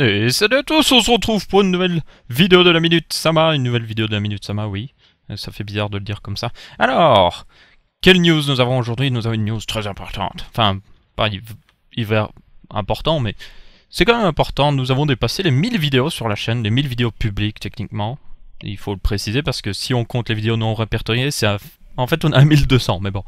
Et salut à tous, on se retrouve pour une nouvelle vidéo de la Minute Sama, une nouvelle vidéo de la Minute Sama, oui, euh, ça fait bizarre de le dire comme ça. Alors, quelle news nous avons aujourd'hui Nous avons une news très importante, enfin, pas hiver important, mais c'est quand même important, nous avons dépassé les 1000 vidéos sur la chaîne, les 1000 vidéos publiques techniquement, il faut le préciser parce que si on compte les vidéos non répertoriées, c'est en fait on a 1200, mais bon,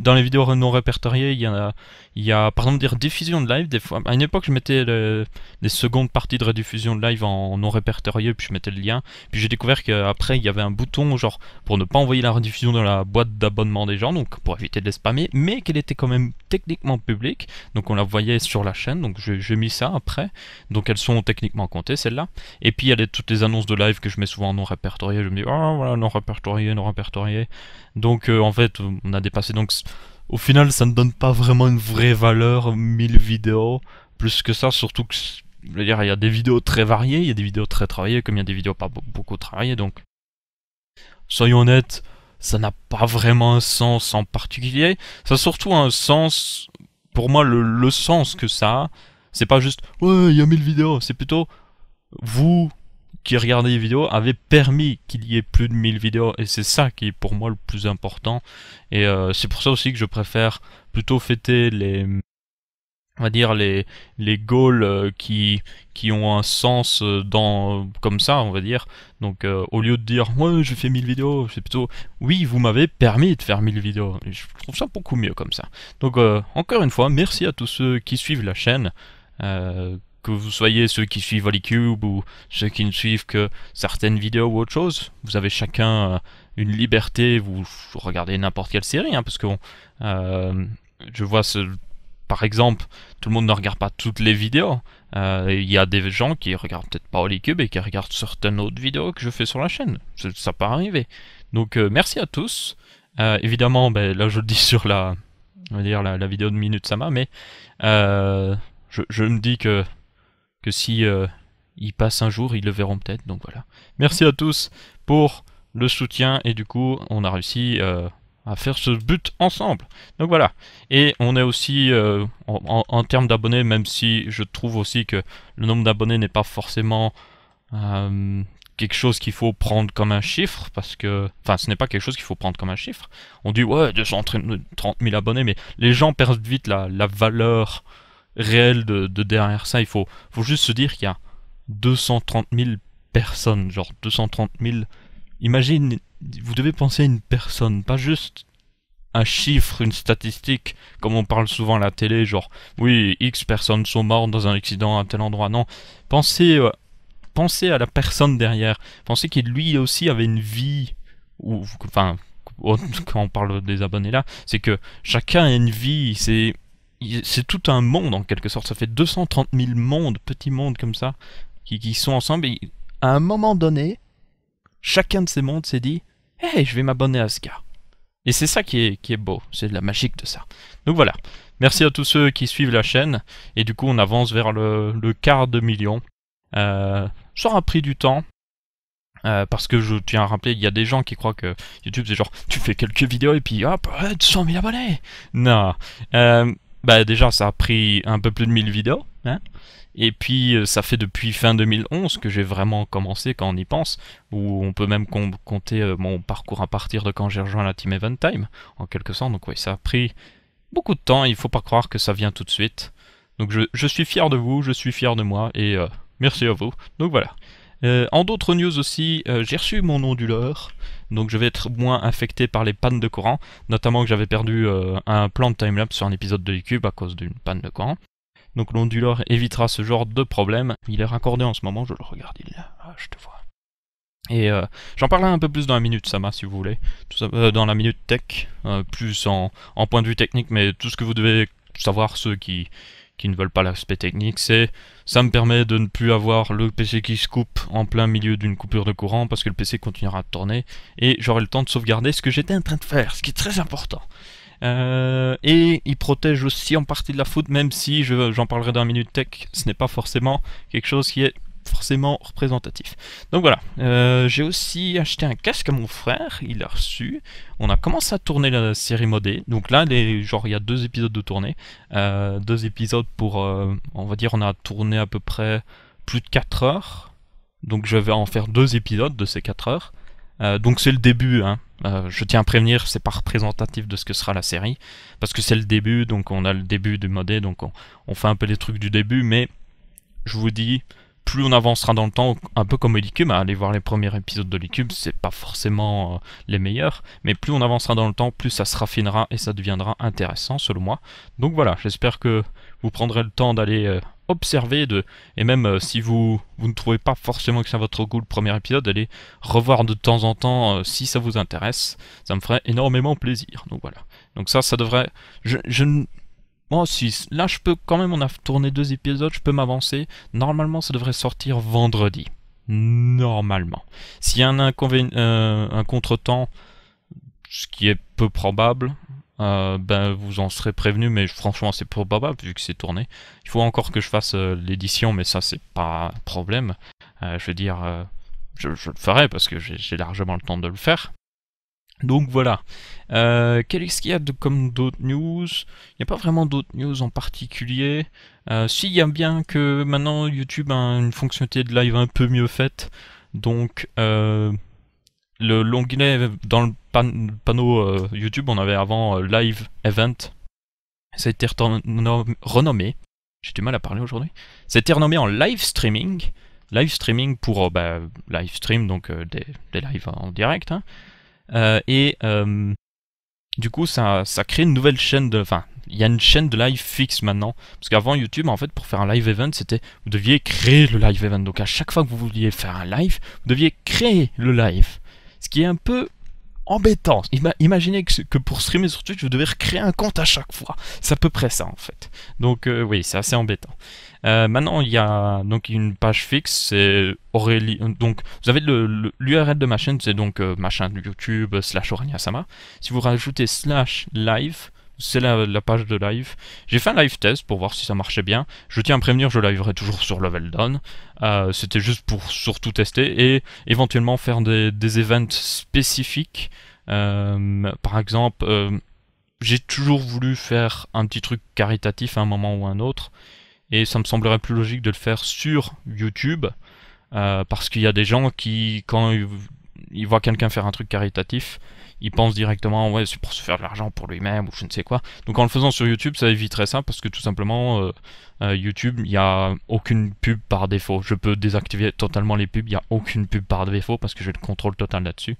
dans les vidéos non répertoriées, il y en a, il y a par exemple des rediffusions de live. Des fois, à une époque, je mettais les secondes parties de rediffusion de live en non répertorié, puis je mettais le lien. Puis j'ai découvert qu'après, il y avait un bouton genre pour ne pas envoyer la rediffusion dans la boîte d'abonnement des gens, donc pour éviter de les spammer, mais qu'elle était quand même techniquement publique. Donc on la voyait sur la chaîne, donc j'ai mis ça après. Donc elles sont techniquement comptées, celles-là. Et puis il y a toutes les annonces de live que je mets souvent en non répertorié. Je me dis, oh, non répertorié, non répertorié. Donc euh, en fait, on a dépassé donc au final, ça ne donne pas vraiment une vraie valeur 1000 vidéos, plus que ça, surtout que, je dire, il y a des vidéos très variées, il y a des vidéos très travaillées, comme il y a des vidéos pas beaucoup travaillées, donc, soyons honnêtes, ça n'a pas vraiment un sens en particulier, ça a surtout un sens, pour moi, le, sens que ça a, c'est pas juste, ouais, il y a 1000 vidéos, c'est plutôt, vous, qui regardaient les vidéos avait permis qu'il y ait plus de 1000 vidéos et c'est ça qui est pour moi le plus important et euh, c'est pour ça aussi que je préfère plutôt fêter les on va dire les les goals euh, qui qui ont un sens euh, dans comme ça on va dire donc au lieu de dire moi je fais 1000 vidéos c'est plutôt oui vous m'avez permis de faire 1000 vidéos je trouve ça beaucoup mieux comme ça donc encore une fois merci à tous ceux qui suivent la chaîne que vous soyez ceux qui suivent Holycube ou ceux qui ne suivent que certaines vidéos ou autre chose, vous avez chacun euh, une liberté, vous regardez n'importe quelle série, hein, parce que euh, je vois par exemple, tout le monde ne regarde pas toutes les vidéos. Euh, il y a des gens qui regardent peut-être pas Holycube et qui regardent certaines autres vidéos que je fais sur la chaîne. Ça, peut arriver. Donc merci à tous. évidemment, ben, là je le dis sur la, dire la, vidéo de Minute Sama, mais je me dis que si euh, ils passent un jour, ils le verront peut-être. Donc voilà. Merci à tous pour le soutien et du coup, on a réussi euh, à faire ce but ensemble. Donc voilà. Et on est aussi euh, en, termes d'abonnés, même si je trouve aussi que le nombre d'abonnés n'est pas forcément quelque chose qu'il faut prendre comme un chiffre, parce que... Enfin, ce n'est pas quelque chose qu'il faut prendre comme un chiffre. On dit, ouais, 230 000 abonnés, mais les gens perdent vite la valeur réel de, derrière ça. Il faut, faut juste se dire qu'il y a 230 000 personnes, genre 230 000. Imagine, vous devez penser à une personne, pas juste un chiffre, une statistique, comme on parle souvent à la télé, genre oui, X personnes sont mortes dans un accident à tel endroit. Non, pensez, euh, pensez à la personne derrière. Pensez qu'il lui aussi avait une vie, ou enfin, quand on parle des abonnés là, c'est que chacun a une vie, c'est c'est tout un monde en quelque sorte. Ça fait 230 000 mondes, petits mondes comme ça, qui, sont ensemble. Et à un moment donné, chacun de ces mondes s'est dit Hey, eh, je vais m'abonner à ce cas Et c'est ça qui est, beau, c'est de la magie de ça. Donc voilà, merci à tous ceux qui suivent la chaîne. Et du coup, on avance vers le, quart de million. Euh, ça aura pris du temps, euh, parce que je tiens à rappeler, il y a des gens qui croient que YouTube c'est genre tu fais quelques vidéos et puis hop, 200 000 abonnés. Non. Euh, bah déjà ça a pris un peu plus de 1000 vidéos. Hein. et puis euh, ça fait depuis fin 2011 que j'ai vraiment commencé quand on y pense, où on peut même compter euh, mon parcours à partir de quand j'ai rejoint la team Event Time, en quelque sorte. Donc oui, ça a pris beaucoup de temps, il faut pas croire que ça vient tout de suite. Donc je, suis fier de vous, je suis fier de moi, et euh, merci à vous. Donc voilà. en d'autres news aussi, j'ai reçu mon onduleur donc je vais être moins affecté par les pannes de courant, notamment que j'avais perdu euh, un plan de timelapse sur un épisode de e Cube à cause d'une panne de courant. Donc l'onduleur évitera ce genre de problème. Il est raccordé en ce moment, je le regarde, il ah, je te vois. Et euh, j'en parlerai un peu plus dans la minute Sama si vous voulez, euh, dans la minute tech, plus en, en point de vue technique, mais tout ce que vous devez savoir ceux qui, qui ne veulent pas l'aspect technique, c'est ça me permet de ne plus avoir le PC qui se coupe en plein milieu d'une coupure de courant parce que le PC continuera de tourner et j'aurai le temps de sauvegarder ce que j'étais en train de faire, ce qui est très important. Euh, et il protège aussi en partie de la faute, même si j'en parlerai dans Minute Tech, ce n'est pas forcément quelque chose qui est forcément représentatif. Donc voilà, euh, j'ai aussi acheté un casque à mon frère, il l'a reçu. On a commencé à tourner la série modée. Donc là, les, genre, il y a deux épisodes de tournée. Euh, deux épisodes pour, euh, on va dire, on a tourné à peu près plus de 4 heures. Donc je vais en faire deux épisodes de ces 4 heures. donc c'est le début, hein. je tiens à prévenir, c'est pas représentatif de ce que sera la série, parce que c'est le début, donc on a le début du modé, donc on, on, fait un peu les trucs du début, mais je vous dis, plus on avancera dans le temps, un peu comme à hein, aller voir les premiers épisodes de ce c'est pas forcément euh, les meilleurs, mais plus on avancera dans le temps, plus ça se raffinera et ça deviendra intéressant selon moi. Donc voilà, j'espère que vous prendrez le temps d'aller euh, observer, de, et même euh, si vous, vous ne trouvez pas forcément que c'est à votre goût le premier épisode, allez revoir de temps en temps si ça vous intéresse, ça me ferait énormément plaisir. Donc voilà, donc ça, ça devrait... Je, je moi aussi, là je peux quand même, on a tourné deux épisodes, je peux m'avancer. Normalement ça devrait sortir vendredi. Normalement. S'il y a un, contre euh, un contretemps, ce qui est peu probable, euh, ben vous en serez prévenu, mais franchement c'est peu probable vu que c'est tourné. Il faut encore que je fasse euh, l'édition, mais ça c'est pas un problème. je veux dire, je, le ferai parce que j'ai largement le temps de le faire. Donc voilà. Euh, Qu'est-ce qu'il y a de, comme d'autres news Il n'y a pas vraiment d'autres news en particulier. Euh, s'il y a bien que maintenant YouTube a une fonctionnalité de live un peu mieux faite. Donc euh, le le l'onglet dans le panneau euh, YouTube, on avait avant Live Event. Ça a été renommé. J'ai du mal à parler aujourd'hui. Ça a été renommé en Live Streaming. Live Streaming pour bah, live stream, donc des, des, lives en direct. Hein. Euh, et euh, du coup, ça, ça crée une nouvelle chaîne de. Enfin, il y a une chaîne de live fixe maintenant. Parce qu'avant YouTube, en fait, pour faire un live event, c'était vous deviez créer le live event. Donc à chaque fois que vous vouliez faire un live, vous deviez créer le live. Ce qui est un peu embêtant. imaginez que, que, pour streamer sur Twitch, vous devez recréer un compte à chaque fois. C'est à peu près ça en fait. Donc euh, oui, c'est assez embêtant. Euh, maintenant, il y a donc une page fixe, c'est Aurélie. Euh, donc, vous avez l'URL le, de ma chaîne, c'est donc euh, machin ma YouTube slash sama Si vous rajoutez slash live, c'est la, page de live. J'ai fait un live test pour voir si ça marchait bien. Je tiens à prévenir, je liverai toujours sur Level Down. C'était juste pour surtout tester et éventuellement faire des, events spécifiques. par exemple, j'ai toujours voulu faire un petit truc caritatif à un moment ou à un autre et ça me semblerait plus logique de le faire sur YouTube euh, parce qu'il y a des gens qui, quand il voit quelqu'un faire un truc caritatif, il pense directement, ouais, c'est pour se faire de l'argent pour lui-même ou je ne sais quoi. Donc en le faisant sur YouTube, ça éviterait ça parce que tout simplement, euh, euh, YouTube, il n'y a aucune pub par défaut. Je peux désactiver totalement les pubs, il n'y a aucune pub par défaut parce que j'ai le contrôle total là-dessus.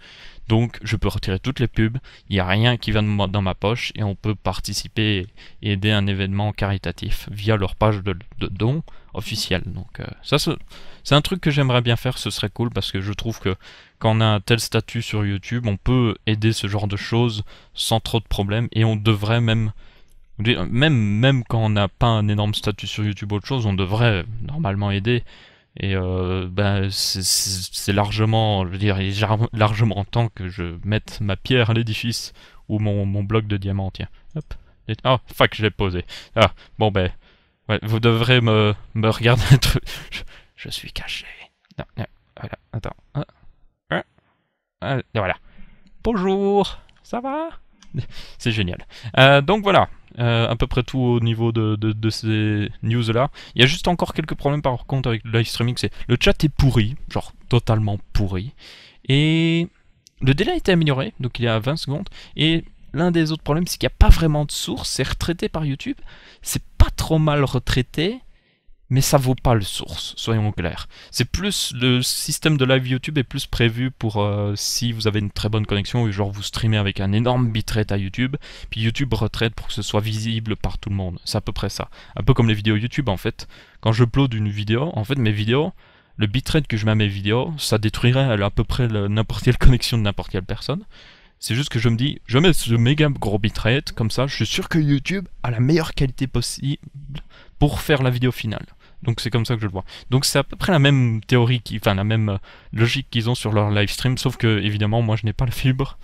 Donc je peux retirer toutes les pubs, il n'y a rien qui vient de moi, dans ma poche et on peut participer et aider un événement caritatif via leur page de, don dons officielle. Donc euh, ça, c'est un truc que j'aimerais bien faire, ce serait cool parce que je trouve que quand on a un tel statut sur YouTube, on peut aider ce genre de choses sans trop de problèmes et on devrait même même même quand on n'a pas un énorme statut sur YouTube ou autre chose, on devrait normalement aider et euh, ben c'est largement je veux dire largement temps que je mette ma pierre à l'édifice ou mon, bloc de diamant tiens hop oh, fuck je l'ai posé ah bon ben vous devrez me me regarder je, je suis caché non, voilà attends hein. Et euh, ben voilà. Bonjour, ça va C'est génial. Euh, donc voilà, euh, à peu près tout au niveau de, ces news-là. Il y a juste encore quelques problèmes par contre avec le live streaming, c'est le chat est pourri, genre totalement pourri. Et le délai a été amélioré, donc il y a 20 secondes. Et l'un des autres problèmes, c'est qu'il n'y a pas vraiment de source, c'est retraité par YouTube. C'est pas trop mal retraité, mais ça vaut pas le source, soyons clairs. C'est plus le système de live YouTube est plus prévu pour euh, si vous avez une très bonne connexion ou genre vous streamez avec un énorme bitrate à YouTube, puis YouTube retraite pour que ce soit visible par tout le monde. C'est à peu près ça. Un peu comme les vidéos YouTube en fait. Quand je upload une vidéo, en fait mes vidéos, le bitrate que je mets à mes vidéos, ça détruirait à peu près n'importe quelle connexion de n'importe quelle personne. C'est juste que je me dis, je mets ce méga gros bitrate, comme ça je suis sûr que YouTube a la meilleure qualité possible pour faire la vidéo finale. Donc c'est comme ça que je le vois. Donc c'est à peu près la même théorie, qui, enfin la même euh, logique qu'ils ont sur leur live stream, sauf que évidemment moi je n'ai pas le fibre.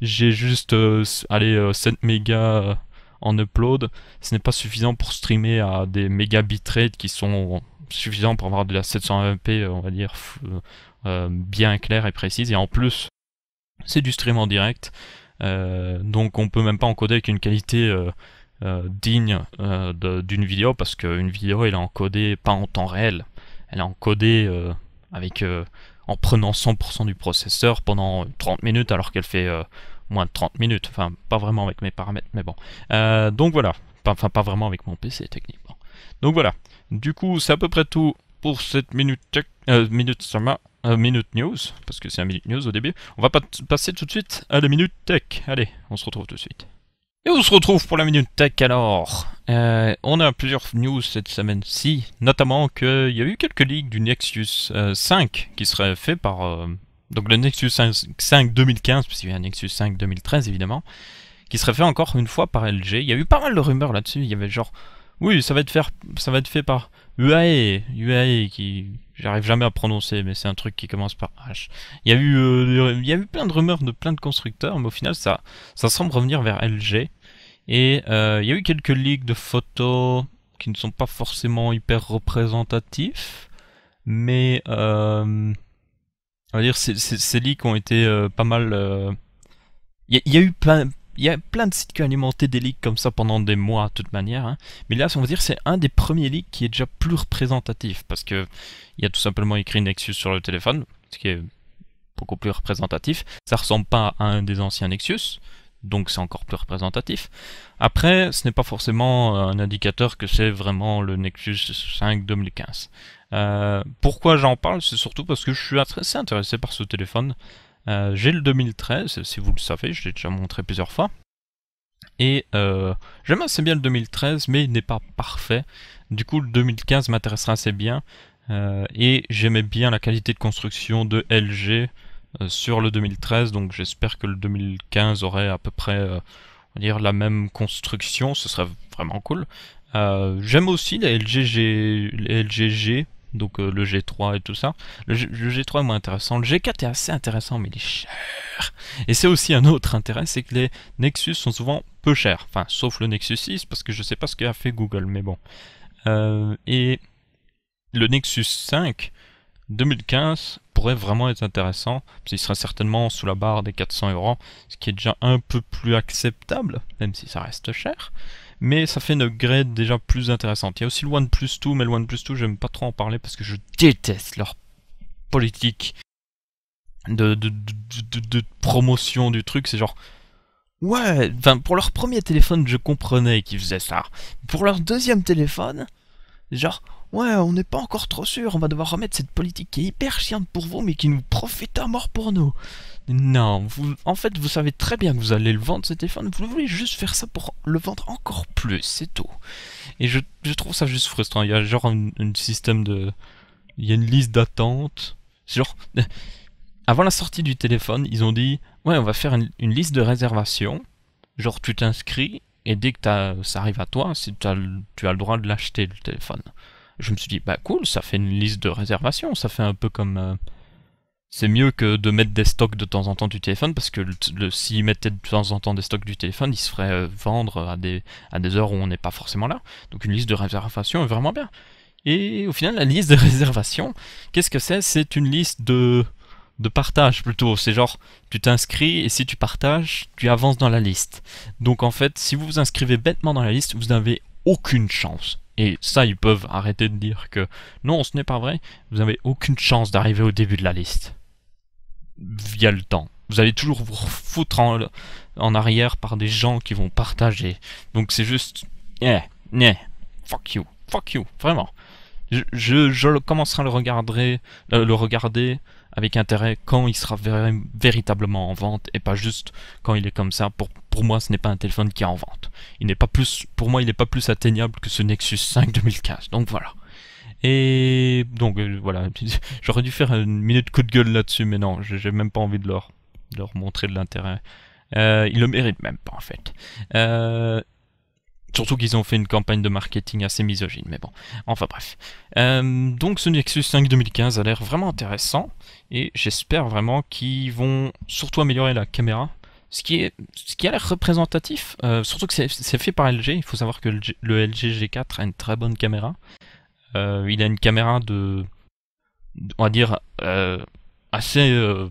J'ai juste 7 euh, euh, mégas en upload. Ce n'est pas suffisant pour streamer à des mégas bitrate qui sont suffisants pour avoir de la 720p, on va dire, bien claire et précise. Et en plus, c'est du stream en direct. donc on peut même pas encoder avec une qualité euh, digne euh, d'une vidéo parce qu'une vidéo elle est encodée pas en temps réel, elle est encodée euh, avec, en prenant 100% du processeur pendant 30 minutes alors qu'elle fait moins de 30 minutes, enfin pas vraiment avec mes paramètres mais bon. donc voilà, enfin pas vraiment avec mon PC techniquement. Donc voilà, du coup c'est à peu près tout pour cette minute, tech, minute minute news, parce que c'est un minute news au début. On va passer tout de suite à la minute tech. Allez, on se retrouve tout de suite. Et on se retrouve pour la Minute Tech alors. Euh, on a plusieurs news cette semaine-ci, notamment qu'il y a eu quelques ligues du Nexus 5 euh, qui serait fait par... Euh, donc le Nexus 5, 2015, parce qu'il y a un Nexus 5 2013 évidemment, qui serait fait encore une fois par LG. Il y a eu pas mal de rumeurs là-dessus, il y avait genre... Oui, ça va être, ça va fait par UAE, UAE qui j'arrive jamais à prononcer, mais c'est un truc qui commence par H. Il y a eu, euh, il eu plein de rumeurs de plein de constructeurs, mais au final ça, ça semble revenir vers LG. Et euh, il y a eu quelques leaks de photos qui ne sont pas forcément hyper représentatifs, mais euh, on va dire ces, ces, leaks ont été pas mal. Il y, a eu plein, il y a plein de sites qui ont alimenté des leaks comme ça pendant des mois, de toute manière. Hein. Mais là, si on veut dire, c'est un des premiers leaks qui est déjà plus représentatif. Parce que il y a tout simplement écrit Nexus sur le téléphone, ce qui est beaucoup plus représentatif. Ça ressemble pas à un des anciens Nexus, donc c'est encore plus représentatif. Après, ce n'est pas forcément euh, un indicateur que c'est vraiment le Nexus 5 2015. Euh, pourquoi j'en parle C'est surtout parce que je suis assez intéressé par ce téléphone. Euh, j'ai le 2013, si vous le savez, je l'ai déjà montré plusieurs fois. Et euh, j'aime assez bien le 2013, mais il n'est pas parfait. Du coup, le 2015 m'intéressera assez bien. Euh, et j'aimais bien la qualité de construction de LG sur le 2013, donc j'espère que le 2015 aurait à peu près la même construction, ce serait vraiment cool. j'aime aussi la les LGG donc euh, le G3 et tout ça. Le, G, 3 est moins intéressant, le G4 est assez intéressant, mais il est cher. Et c'est aussi un autre intérêt, c'est que les Nexus sont souvent peu chers, enfin sauf le Nexus 6, parce que je sais pas ce qu'a fait Google, mais bon. Euh, et le Nexus 5 2015 pourrait vraiment être intéressant, parce qu'il sera certainement sous la barre des 400 euros, ce qui est déjà un peu plus acceptable, même si ça reste cher mais ça fait une upgrade déjà plus intéressante. Il y a aussi le OnePlus 2, mais le OnePlus 2, j'aime pas trop en parler parce que je déteste leur politique de, de, de, de promotion du truc. C'est genre, ouais, enfin, pour leur premier téléphone, je comprenais qu'ils faisaient ça. Pour leur deuxième téléphone, genre, ouais, on n'est pas encore trop sûr, on va devoir remettre cette politique qui est hyper chiante pour vous, mais qui nous profite à mort pour nous. Non, en fait, vous savez très bien que vous allez le vendre ce téléphone, vous voulez juste faire ça pour le vendre encore plus, c'est tout. Et je, trouve ça juste frustrant. Il y a genre un, système de. Il y a une liste d'attente. Genre. Avant la sortie du téléphone, ils ont dit Ouais, on va faire une, liste de réservation. Genre, tu t'inscris et dès que ça arrive à toi, tu as le droit de l'acheter le téléphone. Je me suis dit Bah cool, ça fait une liste de réservation. Ça fait un peu comme. Euh, c'est mieux que de mettre des stocks de temps en temps du téléphone parce que s'ils mettaient de temps en temps des stocks du téléphone, ils se feraient euh, vendre à des, à des heures où on n'est pas forcément là. Donc une liste de réservation est vraiment bien. Et au final, la liste de réservation, qu'est-ce que c'est C'est une liste de, de partage plutôt. C'est genre, tu t'inscris et si tu partages, tu avances dans la liste. Donc en fait, si vous vous inscrivez bêtement dans la liste, vous n'avez aucune chance. Et ça, ils peuvent arrêter de dire que non, ce n'est pas vrai, vous n'avez aucune chance d'arriver au début de la liste via le temps. Vous allez toujours vous foutre en, arrière par des gens qui vont partager. Donc c'est juste... eh, eh, fuck you, fuck you, vraiment. Je, je, je commencerai à le regarder, euh, le regarder avec intérêt quand il sera véritablement en vente et pas juste quand il est comme ça. Pour, pour moi, ce n'est pas un téléphone qui est en vente. Il n'est pas plus, pour moi, il n'est pas plus atteignable que ce Nexus 5 2015. Donc voilà. Et donc euh, voilà, j'aurais dû faire une minute coup de gueule là-dessus, mais non, j'ai même pas envie de leur, montrer de l'intérêt. Euh, ils le méritent même pas en fait. Euh, surtout qu'ils ont fait une campagne de marketing assez misogyne, mais bon. Enfin bref. donc ce Nexus 5 2015 a l'air vraiment intéressant, et j'espère vraiment qu'ils vont surtout améliorer la caméra, ce qui, est, ce qui a l'air représentatif, surtout que c'est fait par LG. Il faut savoir que le LG G4 a une très bonne caméra, euh, il a une caméra de, on va dire, euh, assez, euh,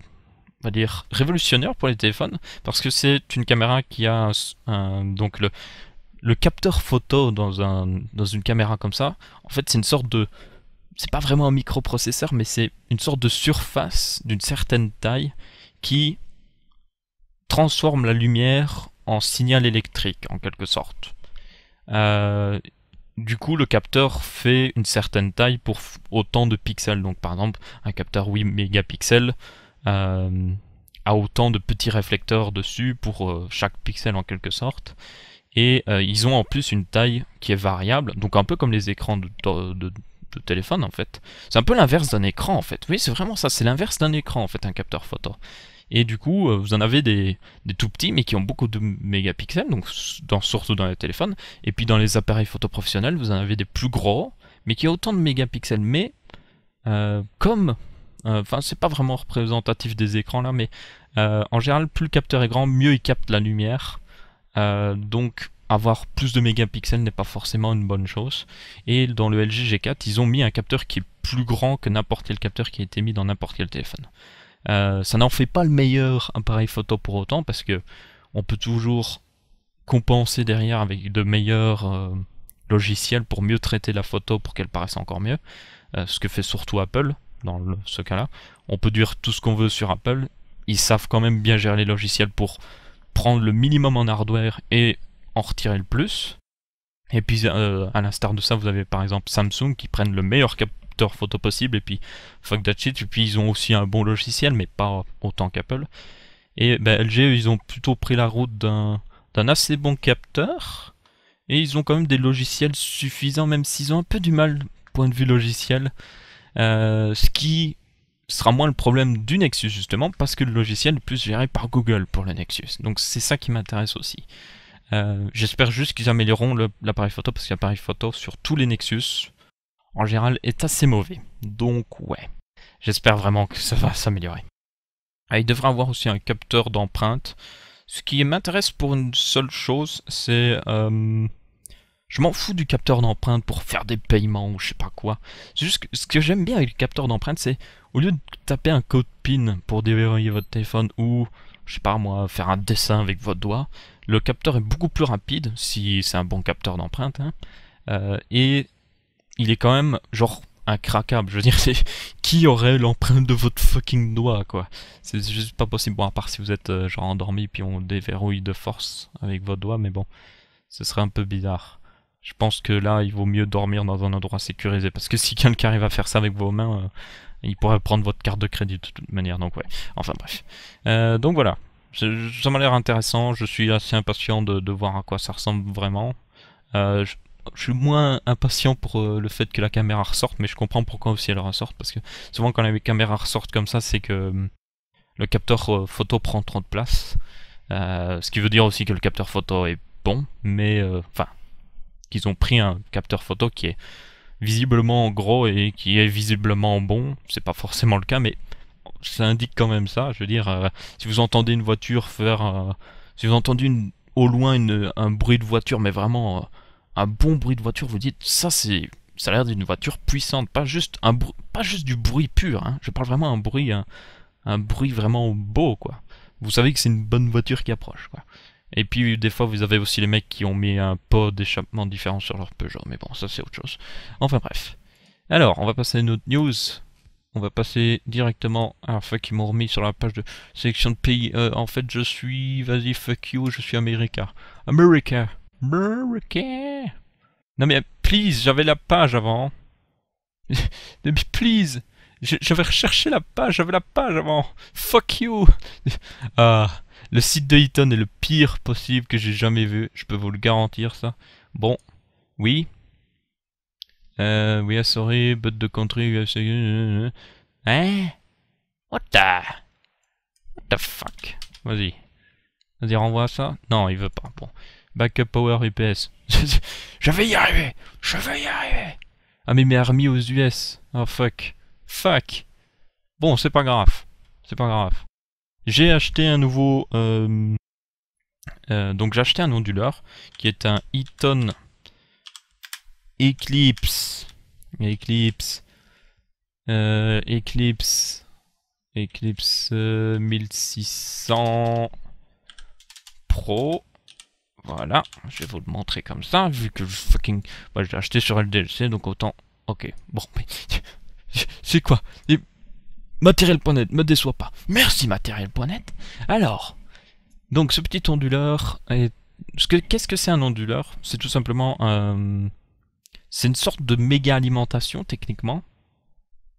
on va dire, révolutionnaire pour les téléphones, parce que c'est une caméra qui a donc le, le capteur photo dans, dans une caméra comme ça, en fait, c'est une sorte de. C'est pas vraiment un microprocesseur, mais c'est une sorte de surface d'une certaine taille qui transforme la lumière en signal électrique, en quelque sorte du coup, le capteur fait une certaine taille pour autant de pixels. Donc, par exemple, un capteur 8 mégapixels euh, a autant de petits réflecteurs dessus pour euh, chaque pixel en quelque sorte. Et euh, ils ont en plus une taille qui est variable, donc un peu comme les écrans de, de téléphone en fait. C'est un peu l'inverse d'un écran en fait. Oui, c'est vraiment ça, c'est l'inverse d'un écran en fait, un capteur photo. Et du coup, euh, vous en avez des, tout petits, mais qui ont beaucoup de mégapixels, donc surtout dans les téléphones. Et puis dans les appareils photo professionnels, vous en avez des plus gros, mais qui ont autant de mégapixels. Mais euh, comme, euh, enfin, c'est pas vraiment représentatif des écrans là, mais en général, plus le capteur est grand, mieux il capte la lumière. donc avoir plus de mégapixels n'est pas forcément une bonne chose. Et dans le LG G4, ils ont mis un capteur qui est plus grand que n'importe quel capteur qui a été mis dans n'importe quel téléphone. Euh, ça n'en fait pas le meilleur appareil photo pour autant parce que on peut toujours compenser derrière avec de meilleurs euh, logiciels pour mieux traiter la photo pour qu'elle paraisse encore mieux. Euh, ce que fait surtout Apple dans ce cas-là. On peut dire tout ce qu'on veut sur Apple. Ils savent quand même bien gérer les logiciels pour prendre le minimum en hardware et en retirer le plus. Et puis, à l'instar de ça, vous avez par exemple Samsung qui prennent le meilleur cap photos photo possibles, et puis fuck that puis ils ont aussi un bon logiciel, mais pas autant qu'Apple. Et ben, LG, ils ont plutôt pris la route d'un assez bon capteur, et ils ont quand même des logiciels suffisants, même s'ils ont un peu du mal, point de vue logiciel, euh, ce qui sera moins le problème du Nexus justement, parce que le logiciel est plus géré par Google pour le Nexus. Donc c'est ça qui m'intéresse aussi. Euh, j'espère juste qu'ils amélioreront l'appareil photo parce que photo sur tous les Nexus, en général est assez mauvais. Donc ouais, j'espère vraiment que ça va s'améliorer. Ah, il devrait avoir aussi un capteur d'empreinte. Ce qui m'intéresse pour une seule chose, c'est... Euh, je m'en fous du capteur d'empreinte pour faire des paiements ou je sais pas quoi. juste ce que j'aime bien avec le capteur d'empreinte, c'est au lieu de taper un code PIN pour déverrouiller votre téléphone ou, je sais pas moi, faire un dessin avec votre doigt, le capteur est beaucoup plus rapide, si c'est un bon capteur d'empreinte, hein. euh, et il est quand même genre incraquable. Je veux dire, qui aurait l'empreinte de votre fucking doigt, quoi C'est juste pas possible. Bon, à part si vous êtes euh, genre endormi puis on déverrouille de force avec votre doigt, mais bon, ce serait un peu bizarre. Je pense que là, il vaut mieux dormir dans un endroit sécurisé parce que si quelqu'un arrive à faire ça avec vos mains, euh, il pourrait prendre votre carte de crédit de toute manière. Donc ouais. Enfin bref. Euh, donc voilà. Ça m'a l'air intéressant. Je suis assez impatient de, voir à quoi ça ressemble vraiment je suis moins impatient pour euh, le fait que la caméra ressorte, mais je comprends pourquoi aussi elle ressorte, parce que souvent quand les caméra ressortent comme ça, c'est que euh, le capteur euh, photo prend trop de place. ce qui veut dire aussi que le capteur photo est bon, mais enfin, qu'ils ont pris un capteur photo qui est visiblement gros et qui est visiblement bon. C'est pas forcément le cas, mais ça indique quand même ça. Je veux dire, si vous entendez une voiture faire, si vous entendez au loin un bruit de voiture, mais vraiment un bon bruit de voiture, vous dites ça c'est ça a l'air d'une voiture puissante, pas juste un pas juste du bruit pur. Hein. Je parle vraiment un bruit hein, un, bruit vraiment beau quoi. Vous savez que c'est une bonne voiture qui approche quoi. Et puis des fois vous avez aussi les mecs qui ont mis un pot d'échappement différent sur leur Peugeot, mais bon ça c'est autre chose. Enfin bref. Alors on va passer à une autre news. On va passer directement à un fuck qui m'ont remis sur la page de sélection de pays. Euh, en fait je suis, vas-y fuck you, je suis américain. America. Non mais please, j'avais la page avant. mais please, j'avais recherché la page, j'avais la page avant. Fuck you. Ah, le site de Eaton est le pire possible que j'ai jamais vu. Je peux vous le garantir ça. Bon, oui. Euh, we are sorry, but the country Hein? What the? What the fuck? Vas-y. Vas-y, renvoie ça. Non, il veut pas. Bon. Backup Power UPS. je vais y arriver Je vais y arriver Ah mais mes armies aux US Oh fuck Fuck Bon, c'est pas grave. C'est pas grave. J'ai acheté un nouveau... Euh, euh, donc j'ai acheté un onduleur qui est un Eaton Eclipse. Eclipse. Euh, Eclipse. Eclipse 1600 Pro. Voilà, je vais vous le montrer comme ça, vu que je fucking... Bah, acheté sur LDLC, donc autant... Ok, bon, mais... C'est quoi Et... Matériel.net, me déçois pas. Merci Matériel.net Alors, donc ce petit onduleur... Est... Qu'est-ce que c'est un onduleur C'est tout simplement... Euh, c'est une sorte de méga alimentation, techniquement,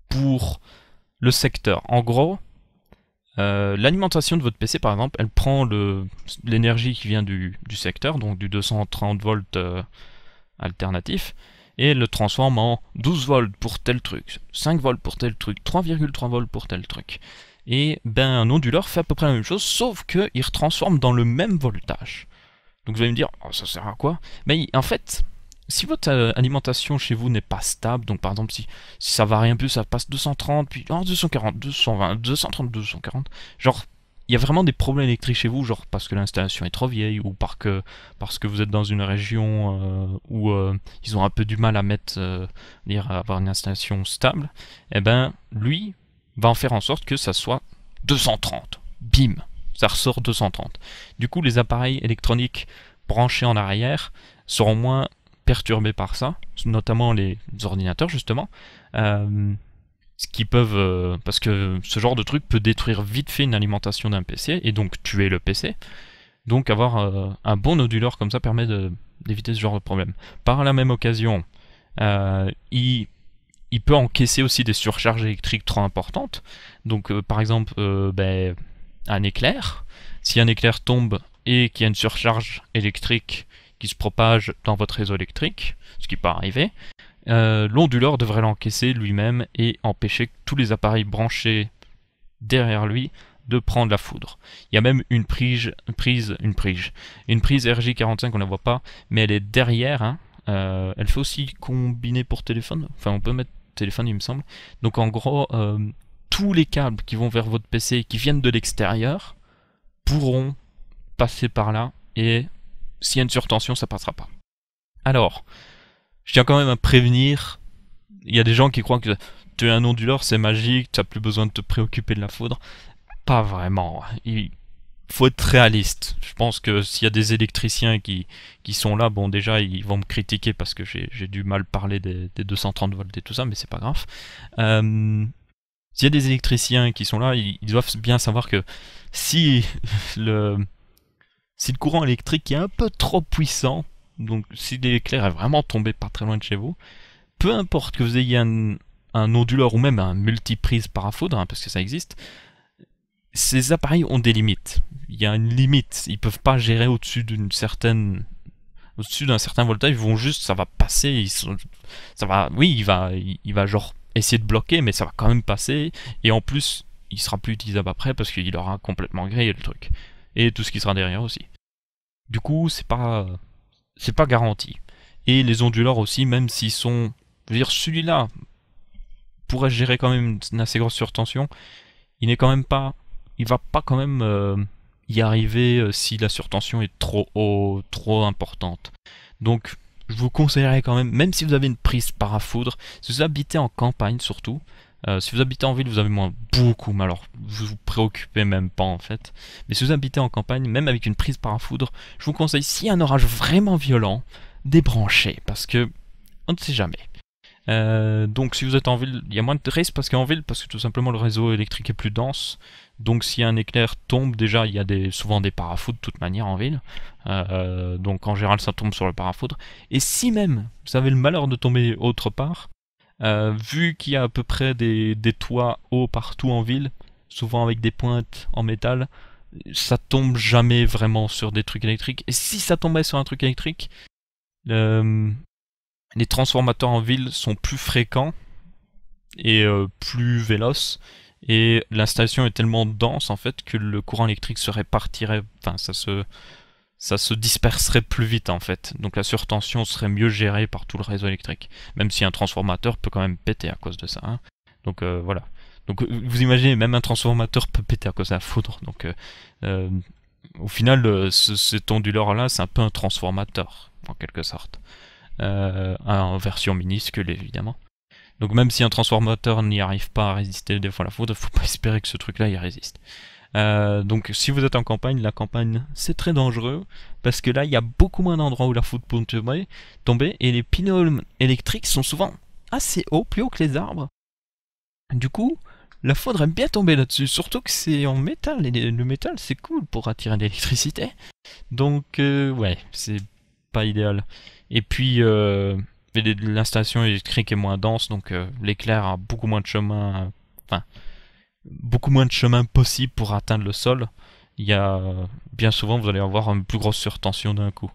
pour le secteur. En gros, euh, l'alimentation de votre PC, par exemple, elle prend l'énergie qui vient du, secteur, donc du 230 volts euh, alternatif, et elle le transforme en 12 volts pour tel truc, 5 volts pour tel truc, 3,3 volts pour tel truc. Et ben, un onduleur fait à peu près la même chose, sauf qu'il retransforme dans le même voltage. Donc vous allez me dire, oh, ça sert à quoi Mais en fait, si votre euh, alimentation chez vous n'est pas stable, donc par exemple si, ça varie un peu, ça passe 230, puis 240, 220, 230, 240, genre il y a vraiment des problèmes électriques chez vous, genre parce que l'installation est trop vieille ou parce que, parce que vous êtes dans une région euh, où euh, ils ont un peu du mal à mettre, à avoir une installation stable, et eh ben lui va en faire en sorte que ça soit 230. Bim, ça ressort 230. Du coup, les appareils électroniques branchés en arrière seront moins perturbés par ça, notamment les ordinateurs justement, euh, ce qui peuvent, euh, parce que ce genre de truc peut détruire vite fait une alimentation d'un PC et donc tuer le PC. Donc avoir euh, un bon noduleur comme ça permet d'éviter ce genre de problème. Par la même occasion, il, peut encaisser aussi des surcharges électriques trop importantes. Donc par exemple, ben, un éclair. Si un éclair tombe et qu'il y a une surcharge électrique qui se propage dans votre réseau électrique, ce qui peut arriver, euh, l'onduleur devrait l'encaisser lui-même et empêcher tous les appareils branchés derrière lui de prendre la foudre. Il y a même une prise, une prise, une prise, une prise RJ45, on ne la voit pas, mais elle est derrière. Hein. Euh, elle fait aussi combiner pour téléphone, enfin on peut mettre téléphone il me semble. Donc en gros, euh, tous les câbles qui vont vers votre PC et qui viennent de l'extérieur pourront passer par là et s'il y a une surtension, ça passera pas. Alors, je tiens quand même à prévenir, il y a des gens qui croient que tu es un onduleur, c'est magique, tu n'as plus besoin de te préoccuper de la foudre. Pas vraiment. Il faut être réaliste. Je pense que s'il y a des électriciens qui, sont là, bon déjà ils vont me critiquer parce que j'ai du mal parler des, 230 volts et tout ça, mais c'est pas grave. Euh, s'il y a des électriciens qui sont là, ils doivent bien savoir que si le, si le courant électrique est un peu trop puissant, donc si l'éclair est vraiment tombé pas très loin de chez vous, peu importe que vous ayez un, onduleur ou même un multiprise parafoudre, hein, parce que ça existe, ces appareils ont des limites. Il y a une limite. Ils peuvent pas gérer au-dessus d'une certaine au-dessus d'un certain voltage, ils vont juste, ça va passer, ils ça va, oui, il va, il va genre essayer de bloquer, mais ça va quand même passer. Et en plus, il sera plus utilisable après parce qu'il aura complètement grillé le truc. Et tout ce qui sera derrière aussi. Du coup, c'est pas, c'est pas garanti. Et les onduleurs aussi, même s'ils sont, je veux dire, celui-là pourrait gérer quand même une assez grosse surtension. Il n'est quand même pas, il va pas quand même euh, y arriver euh, si la surtension est trop haut, trop importante. Donc, je vous conseillerais quand même, même si vous avez une prise parafoudre, si vous habitez en campagne surtout, euh, si vous habitez en ville, vous avez moins beaucoup, mais alors vous vous préoccupez même pas en fait. Mais si vous habitez en campagne, même avec une prise parafoudre, je vous conseille, si un orage vraiment violent, débrancher, parce que on ne sait jamais. Euh, donc si vous êtes en ville, il y a moins de risques parce qu'en ville, parce que tout simplement le réseau électrique est plus dense. Donc si un éclair tombe, déjà il y a des, souvent des parafoudres de toute manière en ville. Euh, donc en général ça tombe sur le parafoudre. Et si même vous avez le malheur de tomber autre part, euh, vu qu'il y a à peu près des, toits hauts partout en ville, souvent avec des pointes en métal, ça tombe jamais vraiment sur des trucs électriques. Et si ça tombait sur un truc électrique, euh, les transformateurs en ville sont plus fréquents et euh, plus véloces. Et l'installation est tellement dense en fait que le courant électrique se répartirait, enfin ça se, ça se disperserait plus vite en fait. Donc la surtension serait mieux gérée par tout le réseau électrique. Même si un transformateur peut quand même péter à cause de ça. Hein. Donc euh, voilà. Donc euh, vous imaginez, même un transformateur peut péter à cause de la foudre. Donc euh, au final, cet onduleur-là, c'est un peu un transformateur, en quelque sorte. en version minuscule, évidemment. Donc même si un transformateur n'y arrive pas à résister des fois à la foudre, il faut pas espérer que ce truc-là y résiste. Euh, donc si vous êtes en campagne, la campagne c'est très dangereux parce que là il y a beaucoup moins d'endroits où la foudre peut tomber, et les pylônes électriques sont souvent assez hauts, plus haut que les arbres. Du coup, la foudre aime bien tomber là-dessus, surtout que c'est en métal et le métal c'est cool pour attirer l'électricité. Donc euh, ouais, c'est pas idéal. Et puis euh, l'installation électrique est moins dense donc euh, l'éclair a beaucoup moins de chemin. Enfin, beaucoup moins de chemin possible pour atteindre le sol. Il y a bien souvent vous allez avoir une plus grosse surtension d'un coup.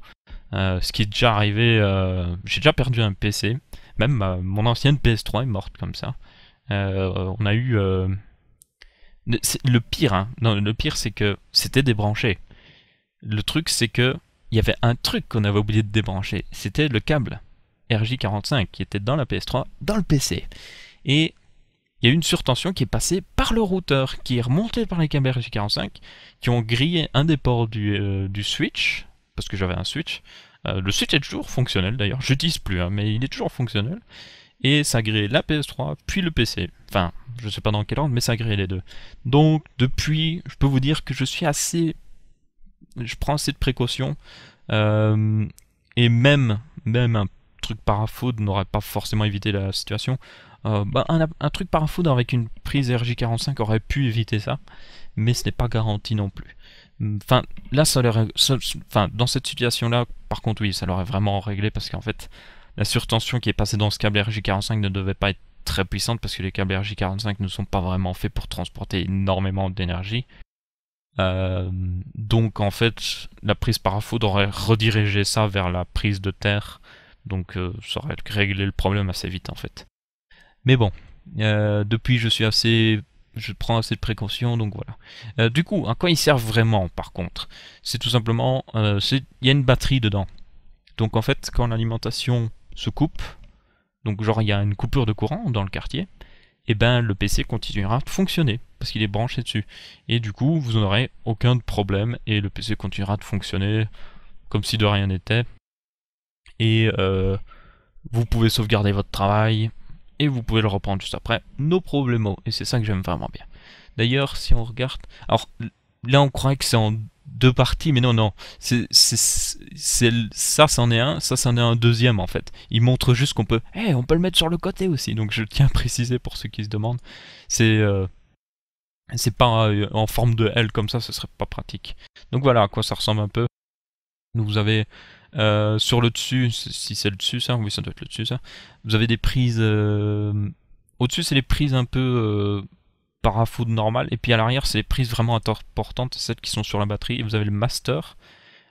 Euh, ce qui est déjà arrivé, euh, j'ai déjà perdu un PC, même euh, mon ancienne PS3 est morte comme ça. on a eu le pire, hein. le pire c'est que c'était débranché. Le truc c'est que il y avait un truc qu'on avait oublié de débrancher, c'était le câble RJ45 qui était dans la PS3, dans le PC. Et il y a une surtension qui est passée par le routeur, qui est remontée par les câbles RJ45, qui ont grillé un des ports du, euh, switch, parce que j'avais un switch. Euh, le switch est toujours fonctionnel d'ailleurs, je j'utilise plus, hein, mais il est toujours fonctionnel. Et ça a la PS3, puis le PC. Enfin, je ne sais pas dans quel ordre, mais ça a les deux. Donc, depuis, je peux vous dire que je suis assez. Je prends assez de précautions. Euh, et même, même un truc parafoud n'aurait pas forcément évité la situation. Euh, bah, un, truc parafoudre avec une prise RJ45 aurait pu éviter ça, mais ce n'est pas garanti non plus. Hum, enfin, là, enfin, dans cette situation-là, par contre, oui, ça l'aurait vraiment réglé parce qu'en fait, la surtension qui est passée dans ce câble RJ45 ne devait pas être très puissante parce que les câbles RJ45 ne sont pas vraiment faits pour transporter énormément d'énergie. Hum, donc en fait, la prise parafoudre aurait redirigé ça vers la prise de terre, donc euh, ça aurait réglé le problème assez vite en fait. Mais bon, euh, depuis je suis assez... Je prends assez de précautions, donc voilà. Euh, du coup, à quoi ils servent vraiment, par contre C'est tout simplement... Euh, il y a une batterie dedans. Donc en fait, quand l'alimentation se coupe, donc genre il y a une coupure de courant dans le quartier, et eh ben le PC continuera de fonctionner parce qu'il est branché dessus. Et du coup, vous n'aurez aucun problème et le PC continuera de fonctionner comme si de rien n'était. Et vous pouvez sauvegarder votre travail, et vous pouvez le reprendre juste après. Nos problemo, et c'est ça que j'aime vraiment bien. D'ailleurs, si on regarde... Alors, là on croit que c'est en deux parties, mais non, non. ça, c'en est un, ça, c'en est un deuxième en fait. Il montre juste qu'on peut... Eh, on peut le mettre sur le côté aussi, donc je tiens à préciser pour ceux qui se demandent. C'est... Euh, c'est pas euh, en forme de L comme ça, ce serait pas pratique. Donc voilà à quoi ça ressemble un peu. Vous avez euh, sur le dessus, si c'est le dessus ça, oui ça doit être le dessus ça, vous avez des prises... Euh, au-dessus c'est les prises un peu euh, parafood normales, et puis à l'arrière c'est les prises vraiment importantes, celles qui sont sur la batterie, et vous avez le master.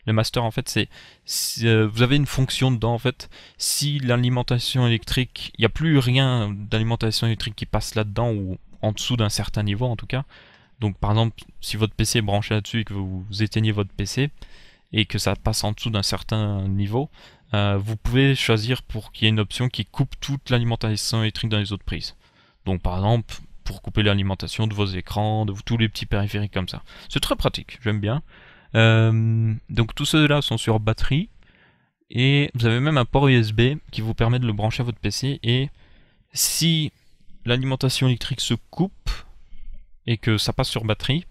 Le master en fait c'est... Euh, vous avez une fonction dedans en fait, si l'alimentation électrique, il n'y a plus rien d'alimentation électrique qui passe là-dedans, ou en dessous d'un certain niveau en tout cas, donc par exemple si votre PC est branché là-dessus et que vous éteignez votre PC, et que ça passe en dessous d'un certain niveau, euh, vous pouvez choisir pour qu'il y ait une option qui coupe toute l'alimentation électrique dans les autres prises. Donc par exemple, pour couper l'alimentation de vos écrans, de tous les petits périphériques comme ça. C'est très pratique, j'aime bien. Euh, donc tous ceux-là sont sur batterie. Et vous avez même un port USB qui vous permet de le brancher à votre PC. Et si l'alimentation électrique se coupe et que ça passe sur batterie,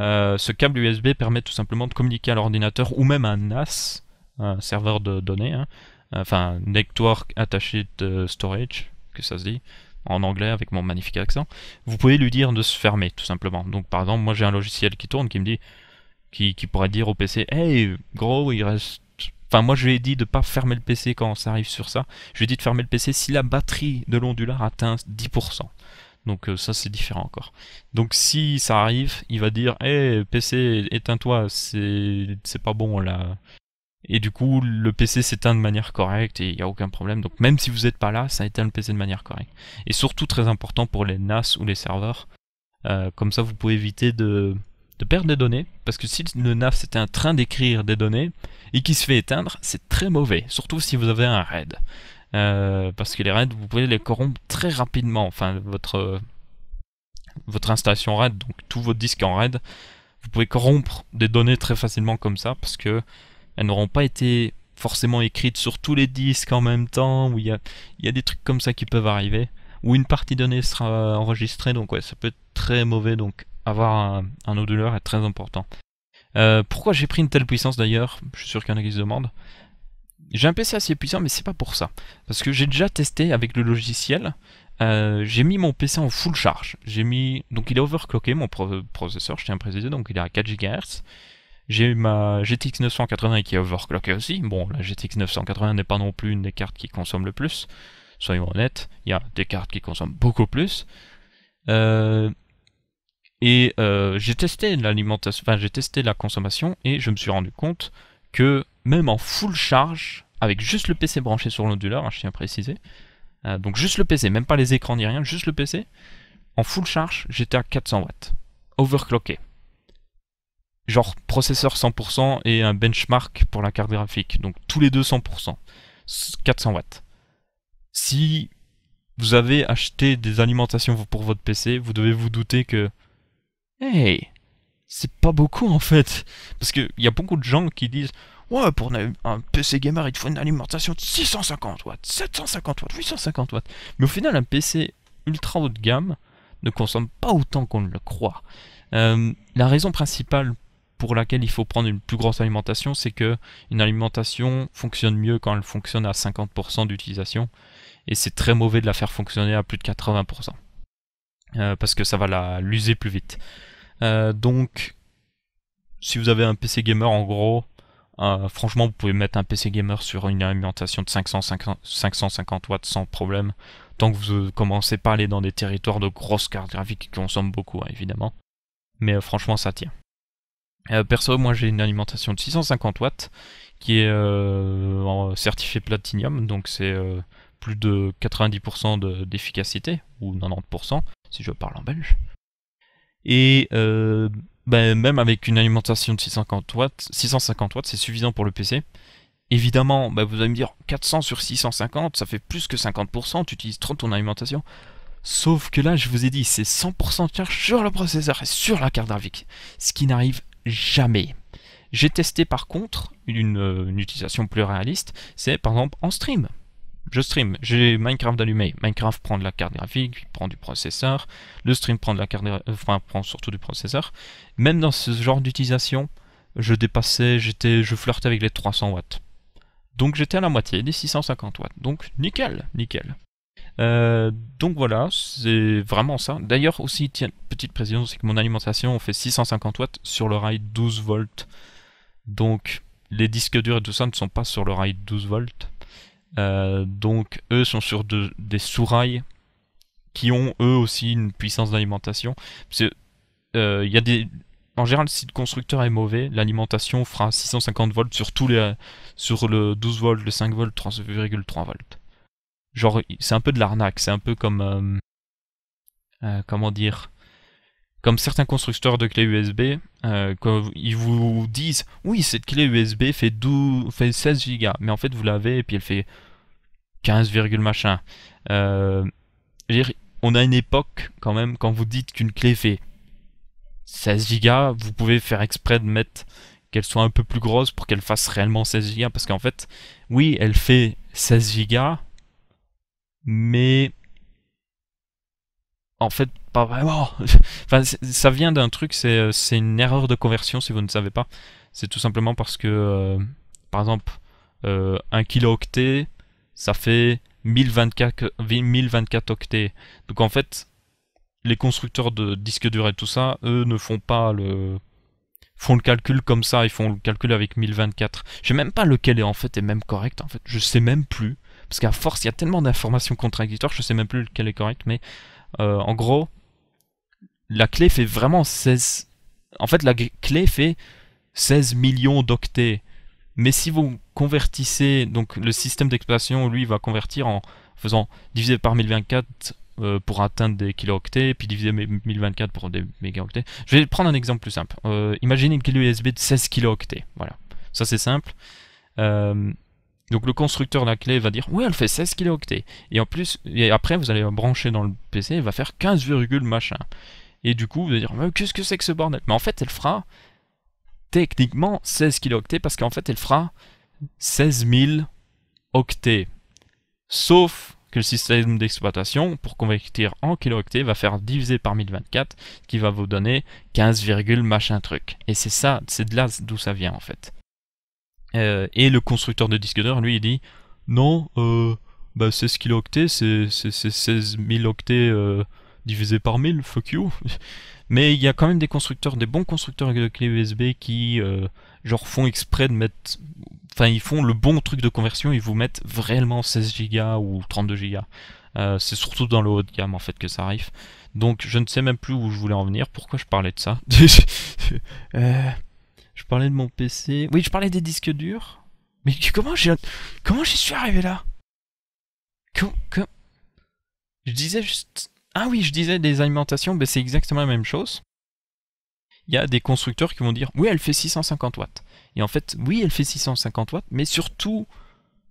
euh, ce câble USB permet tout simplement de communiquer à l'ordinateur ou même à un NAS, un serveur de données, hein. enfin Network Attached euh, Storage, que ça se dit en anglais avec mon magnifique accent, vous pouvez lui dire de se fermer tout simplement. Donc par exemple, moi j'ai un logiciel qui tourne qui me dit, qui, qui pourrait dire au PC, hey gros, il reste Enfin, moi, je lui ai dit de ne pas fermer le PC quand ça arrive sur ça. Je lui ai dit de fermer le PC si la batterie de l'ondulaire atteint 10%. Donc euh, ça c'est différent encore. Donc si ça arrive, il va dire "Eh PC éteins-toi, c'est c'est pas bon là." Et du coup, le PC s'éteint de manière correcte et il n'y a aucun problème. Donc même si vous n'êtes pas là, ça éteint le PC de manière correcte. Et surtout très important pour les NAS ou les serveurs. Euh, comme ça, vous pouvez éviter de, perdre des données, parce que si le NAS c'était en train d'écrire des données et qui se fait éteindre, c'est très mauvais, surtout si vous avez un RAID. Euh, parce que les raids, vous pouvez les corrompre très rapidement. Enfin, votre, votre installation RAID, donc tous vos disques en RAID, vous pouvez corrompre des données très facilement comme ça, parce que elles n'auront pas été forcément écrites sur tous les disques en même temps, où il y a, y a, des trucs comme ça qui peuvent arriver, où une partie donnée sera enregistrée, donc ouais, ça peut être très mauvais, donc avoir un, un est très important. Euh, pourquoi j'ai pris une telle puissance d'ailleurs Je suis sûr qu'il y en a qui se demandent. J'ai un PC assez puissant, mais c'est pas pour ça. Parce que j'ai déjà testé avec le logiciel. Euh, j'ai mis mon PC en full charge. J'ai mis, donc il est overclocké mon processeur, je tiens à préciser, donc il est à 4 GHz. J'ai ma GTX 980 qui est overclockée aussi. Bon, la GTX 980 n'est pas non plus une des cartes qui consomme le plus. Soyons honnêtes, il y a des cartes qui consomment beaucoup plus. Euh, et euh, j'ai testé l'alimentation, enfin j'ai testé la consommation et je me suis rendu compte que même en full charge, avec juste le PC branché sur l'onduleur, hein, je tiens à préciser. Euh, donc juste le PC, même pas les écrans ni rien, juste le PC. En full charge, j'étais à 400 watts. Overclocké. Genre processeur 100% et un benchmark pour la carte graphique. Donc tous les deux 100%. 400 watts. Si vous avez acheté des alimentations pour votre PC, vous devez vous douter que... Hey, c'est pas beaucoup en fait. Parce qu'il y a beaucoup de gens qui disent Ouais, pour un PC gamer, il faut une alimentation de 650 watts, 750 watts, 850 watts. Mais au final, un PC ultra haut de gamme ne consomme pas autant qu'on le croit. Euh, la raison principale pour laquelle il faut prendre une plus grosse alimentation, c'est que une alimentation fonctionne mieux quand elle fonctionne à 50% d'utilisation, et c'est très mauvais de la faire fonctionner à plus de 80%, euh, parce que ça va l'user plus vite. Euh, donc, si vous avez un PC gamer, en gros, euh, franchement, vous pouvez mettre un PC gamer sur une alimentation de 550 watts sans problème, tant que vous commencez pas à aller dans des territoires de grosses cartes graphiques qui consomment beaucoup, hein, évidemment. Mais euh, franchement, ça tient. Euh, perso, moi j'ai une alimentation de 650 watts qui est en certifié platinium, donc c'est plus de 90% d'efficacité, ou 90% si je parle en belge. Et ben même avec une alimentation de 650 watts, 650 watts, c'est suffisant pour le PC. Évidemment, bah, vous allez me dire 400 sur 650, ça fait plus que 50%, tu utilises trop ton alimentation. Sauf que là, je vous ai dit, c'est 100% de charge sur le processeur et sur la carte graphique, ce qui n'arrive jamais. J'ai testé par contre une euh, utilisation plus réaliste, c'est par exemple en stream je stream, j'ai Minecraft allumé. Minecraft prend de la carte graphique, prend du processeur. Le stream prend de la carte, euh, enfin prend surtout du processeur. Même dans ce genre d'utilisation, je dépassais, j'étais, je flirtais avec les 300 watts. Donc j'étais à la moitié des 650 watts. Donc nickel, nickel. Euh, donc voilà, c'est vraiment ça. D'ailleurs aussi, petite précision, c'est que mon alimentation fait 650 watts sur le rail 12 volts. Donc les disques durs et tout ça ne sont pas sur le rail 12 volts euh, donc eux sont sur de, des sourailles qui ont eux aussi une puissance d'alimentation. Euh, y en général, si le constructeur est mauvais, l'alimentation fera 650 volts sur, tous les, sur le 12 volts, le 5 volts, 3,3 volts. Genre, c'est un peu de l'arnaque, c'est un peu comme. Euh, euh, comment dire comme certains constructeurs de clés USB, euh, ils vous disent oui cette clé USB fait 12, fait 16 Go, mais en fait vous l'avez et puis elle fait 15, machin. Euh, on a une époque quand même quand vous dites qu'une clé fait 16 Go, vous pouvez faire exprès de mettre qu'elle soit un peu plus grosse pour qu'elle fasse réellement 16 Go, parce qu'en fait oui elle fait 16 Go, mais en fait, pas vraiment. ça vient d'un truc, euh, c'est une erreur de conversion si vous ne savez pas. C'est tout simplement parce que, euh, par exemple, euh, un 1 kilooctet, ça fait 1024, 1024 octets. Donc en fait, les constructeurs de disques durs et tout ça, eux ne font pas le font le calcul comme ça, ils font le calcul avec 1024. Je sais même pas lequel est en fait même correct en fait, je sais même plus parce qu'à force, il y a tellement d'informations contradictoires, je sais même plus lequel est correct mais euh, en gros, la clé fait vraiment 16. En fait, la clé fait 16 millions d'octets. Mais si vous convertissez, donc le système d'exploitation, lui, va convertir en faisant diviser par 1024 euh, pour atteindre des kilooctets, puis diviser 1024 pour des mégaoctets. Je vais prendre un exemple plus simple. Euh, imaginez une clé USB de 16 kilooctets. Voilà, ça c'est simple. Euh, donc le constructeur de la clé va dire oui elle fait 16 kilooctets et en plus et après vous allez brancher dans le PC elle va faire 15, machin et du coup vous allez dire mais qu'est-ce que c'est que ce bordel mais en fait elle fera techniquement 16 kilooctets parce qu'en fait elle fera 16 000 octets sauf que le système d'exploitation pour convertir en kilooctets va faire diviser par 1024 qui va vous donner 15, machin truc et c'est ça c'est de là d'où ça vient en fait euh, et le constructeur de disque d'heure, lui, il dit non, euh, bah, 16 kilooctets, c'est 16 000 octets euh, divisé par 1000, fuck you. Mais il y a quand même des constructeurs, des bons constructeurs de clés USB qui, euh, genre, font exprès de mettre. Enfin, ils font le bon truc de conversion, ils vous mettent vraiment 16 Go ou 32 Go. c'est surtout dans le haut de gamme en fait que ça arrive. Donc je ne sais même plus où je voulais en venir, pourquoi je parlais de ça. parlais de mon PC. Oui, je parlais des disques durs. Mais comment j'ai comment j'y suis arrivé là Que... Je disais juste ah oui, je disais des alimentations, ben c'est exactement la même chose. Il y a des constructeurs qui vont dire oui, elle fait 650 watts. Et en fait, oui, elle fait 650 watts, mais surtout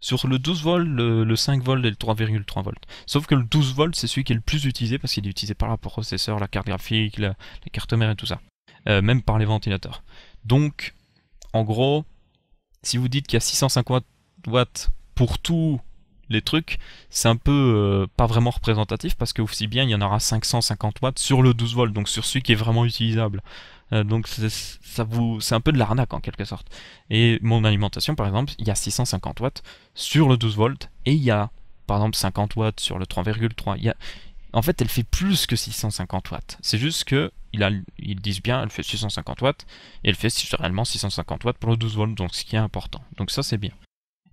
sur le 12 volts, le, 5 volts et le 3,3 volts. Sauf que le 12 volts, c'est celui qui est le plus utilisé parce qu'il est utilisé par le processeur, la carte graphique, les cartes carte mère et tout ça. Euh, même par les ventilateurs. Donc, en gros, si vous dites qu'il y a 650 watts pour tous les trucs, c'est un peu euh, pas vraiment représentatif parce que aussi bien il y en aura 550 watts sur le 12 volts, donc sur celui qui est vraiment utilisable. Euh, donc ça vous, c'est un peu de l'arnaque en quelque sorte. Et mon alimentation, par exemple, il y a 650 watts sur le 12 volts et il y a par exemple 50 watts sur le 3,3. Il en fait, elle fait plus que 650 watts. C'est juste que ils disent bien, elle fait 650 watts, et elle fait réellement 650 watts pour le 12 volts, donc ce qui est important. Donc ça, c'est bien.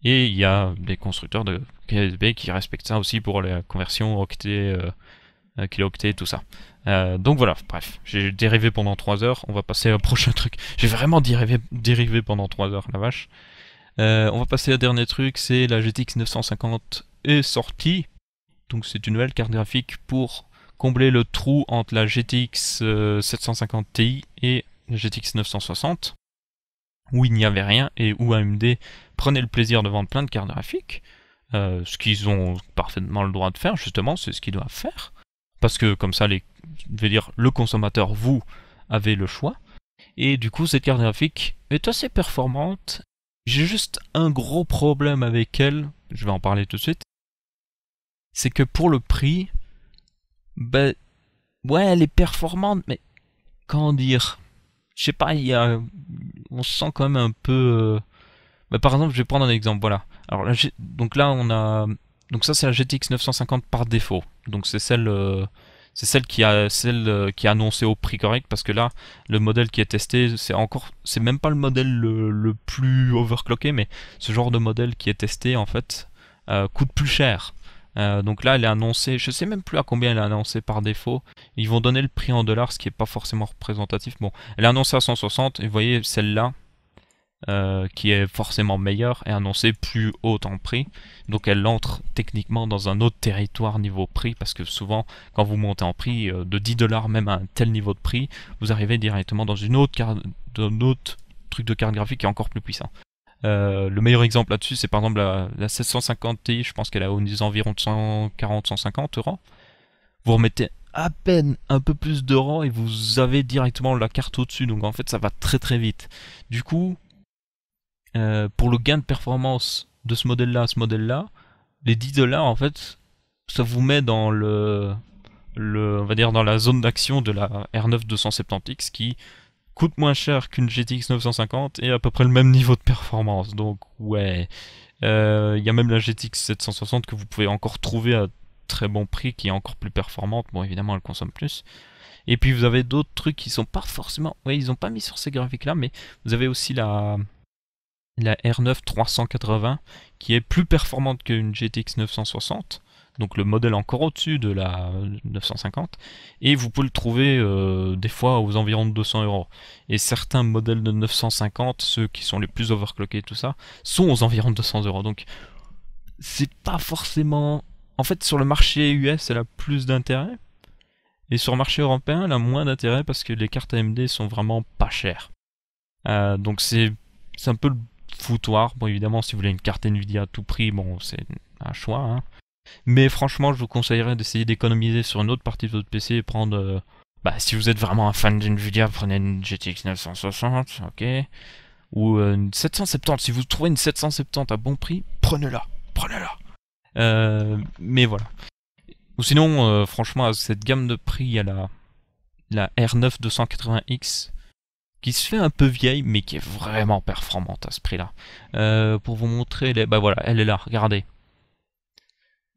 Et il y a des constructeurs de KSB qui respectent ça aussi pour la conversion octet, euh, euh tout ça. Euh, donc voilà, bref, j'ai dérivé pendant 3 heures, on va passer au prochain truc. J'ai vraiment dérivé, pendant 3 heures, la vache. Euh, on va passer au dernier truc, c'est la GTX 950 et sortie, donc c'est une nouvelle carte graphique pour combler le trou entre la GTX 750 euh, Ti et la GTX 960, où il n'y avait rien et où AMD prenait le plaisir de vendre plein de cartes graphiques, euh, ce qu'ils ont parfaitement le droit de faire, justement, c'est ce qu'ils doivent faire, parce que comme ça, les, je veux dire, le consommateur, vous, avez le choix, et du coup, cette carte graphique est assez performante, j'ai juste un gros problème avec elle, je vais en parler tout de suite, c'est que pour le prix, ben, ouais, elle est performante, mais comment dire Je sais pas, il on se sent quand même un peu. Euh, ben, par exemple, je vais prendre un exemple, voilà. Alors là, donc là, on a. Donc ça, c'est la GTX 950 par défaut. Donc c'est celle. Euh, c'est celle qui a celle euh, qui a annoncé au prix correct parce que là le modèle qui est testé c'est encore c'est même pas le modèle le, plus overclocké mais ce genre de modèle qui est testé en fait coûte plus cher euh, donc là, elle est annoncée, je ne sais même plus à combien elle est annoncée par défaut. Ils vont donner le prix en dollars, ce qui n'est pas forcément représentatif. Bon, elle est annoncée à 160, et vous voyez, celle-là, euh, qui est forcément meilleure, est annoncée plus haute en prix. Donc elle entre techniquement dans un autre territoire niveau prix, parce que souvent, quand vous montez en prix euh, de 10 dollars même à un tel niveau de prix, vous arrivez directement dans une autre, carte, dans autre truc de carte graphique qui est encore plus puissant. Euh, le meilleur exemple là-dessus, c'est par exemple la, la 750 Ti, je pense qu'elle a environ environ de 140-150 euros. Vous remettez à peine un peu plus de et vous avez directement la carte au-dessus. Donc en fait, ça va très très vite. Du coup, euh, pour le gain de performance de ce modèle-là à ce modèle-là, les 10 dollars en fait, ça vous met dans le, le, on va dire dans la zone d'action de la R9 270X qui coûte moins cher qu'une GTX 950 et à peu près le même niveau de performance. Donc ouais, euh, il y a même la GTX 760 que vous pouvez encore trouver à très bon prix, qui est encore plus performante. Bon, évidemment, elle consomme plus. Et puis vous avez d'autres trucs qui sont pas forcément. Ouais, ils ont pas mis sur ces graphiques-là, mais vous avez aussi la la R9 380 qui est plus performante qu'une GTX 960 donc le modèle encore au-dessus de la 950, et vous pouvez le trouver euh, des fois aux environs de 200 euros. Et certains modèles de 950, ceux qui sont les plus overclockés, tout ça, sont aux environs de 200 euros. Donc c'est pas forcément. En fait, sur le marché US, elle a plus d'intérêt, et sur le marché européen, elle a moins d'intérêt parce que les cartes AMD sont vraiment pas chères. Euh, donc c'est un peu le foutoir. Bon, évidemment, si vous voulez une carte Nvidia à tout prix, bon, c'est un choix. Hein. Mais franchement, je vous conseillerais d'essayer d'économiser sur une autre partie de votre PC et prendre. Euh, bah, si vous êtes vraiment un fan d'NVIDIA, prenez une GTX 960, ok Ou euh, une 770. Si vous trouvez une 770 à bon prix, prenez-la, prenez-la. Euh, mais voilà. Ou sinon, franchement, à cette gamme de prix, il y a la, la R9 280X qui se fait un peu vieille, mais qui est vraiment performante à ce prix-là. pour vous montrer, les... bah voilà, elle est là, regardez.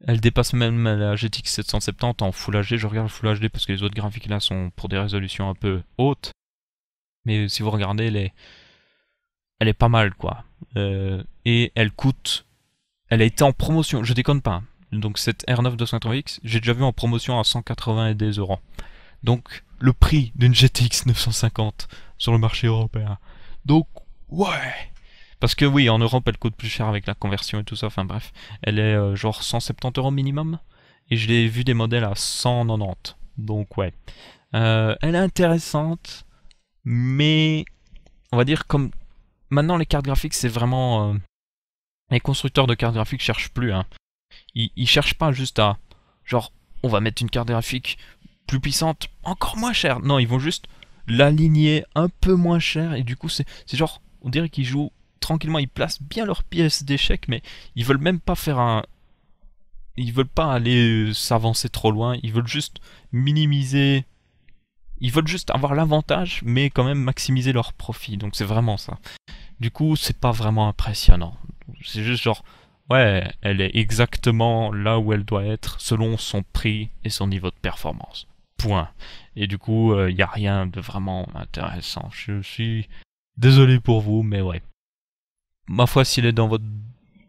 Elle dépasse même la GTX 770 en Full HD. Je regarde Full HD parce que les autres graphiques là sont pour des résolutions un peu hautes. Mais euh, si vous regardez, elle est, elle est pas mal quoi. Euh, et elle coûte. Elle a été en promotion, je déconne pas. Hein. Donc cette R9 280X, j'ai déjà vu en promotion à 180 et des euros. Donc le prix d'une GTX 950 sur le marché européen. Donc ouais, parce que oui, en Europe, elle coûte plus cher avec la conversion et tout ça. Enfin bref, elle est euh, genre 170 euros minimum. Et je l'ai vu des modèles à 190. Donc ouais. Euh, elle est intéressante, mais on va dire comme maintenant les cartes graphiques, c'est vraiment... Euh, les constructeurs de cartes graphiques cherchent plus. Hein. Ils, ils cherchent pas juste à... Genre, on va mettre une carte graphique plus puissante, encore moins chère. Non, ils vont juste l'aligner un peu moins cher. Et du coup, c'est genre, on dirait qu'ils jouent tranquillement, ils placent bien leurs pièces d'échec, mais ils veulent même pas faire un. Ils veulent pas aller euh, s'avancer trop loin, ils veulent juste minimiser. Ils veulent juste avoir l'avantage, mais quand même maximiser leur profit. Donc c'est vraiment ça. Du coup, c'est pas vraiment impressionnant. C'est juste genre, ouais, elle est exactement là où elle doit être selon son prix et son niveau de performance. Point. Et du coup, il euh, n'y a rien de vraiment intéressant. Je suis désolé pour vous, mais ouais ma foi, s'il est dans votre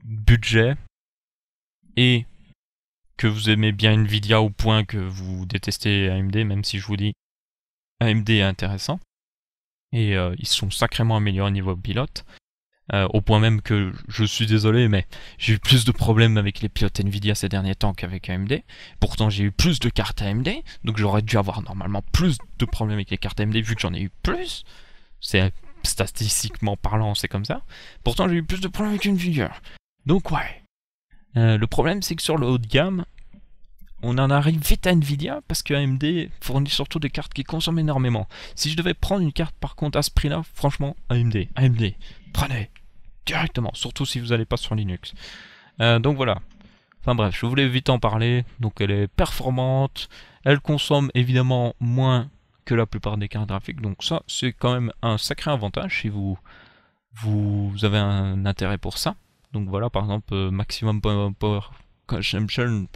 budget et que vous aimez bien Nvidia au point que vous détestez AMD, même si je vous dis AMD est intéressant, et euh, ils sont sacrément améliorés au niveau pilote, euh, au point même que je suis désolé, mais j'ai eu plus de problèmes avec les pilotes Nvidia ces derniers temps qu'avec AMD. Pourtant, j'ai eu plus de cartes AMD, donc j'aurais dû avoir normalement plus de problèmes avec les cartes AMD vu que j'en ai eu plus. C'est statistiquement parlant, c'est comme ça. Pourtant, j'ai eu plus de problèmes avec une figure. Donc, ouais. Euh, le problème, c'est que sur le haut de gamme, on en arrive vite à Nvidia parce que AMD fournit surtout des cartes qui consomment énormément. Si je devais prendre une carte par contre à ce prix-là, franchement, AMD, AMD, prenez directement, surtout si vous n'allez pas sur Linux. Euh, donc voilà. Enfin bref, je voulais vite en parler. Donc elle est performante, elle consomme évidemment moins que la plupart des cartes graphiques. Donc ça, c'est quand même un sacré avantage si vous, vous avez un intérêt pour ça. Donc voilà, par exemple, euh, Maximum Power Consumption,